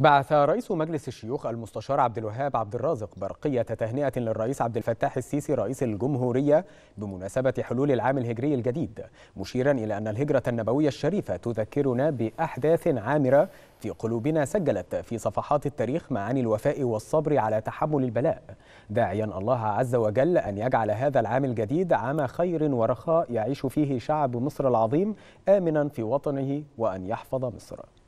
بعث رئيس مجلس الشيوخ المستشار عبد الوهاب عبد الرازق برقية تهنئة للرئيس عبد الفتاح السيسي رئيس الجمهورية بمناسبة حلول العام الهجري الجديد مشيرا إلى أن الهجرة النبوية الشريفة تذكرنا بأحداث عامرة في قلوبنا سجلت في صفحات التاريخ معاني الوفاء والصبر على تحمل البلاء داعيا الله عز وجل أن يجعل هذا العام الجديد عام خير ورخاء يعيش فيه شعب مصر العظيم آمنا في وطنه وأن يحفظ مصر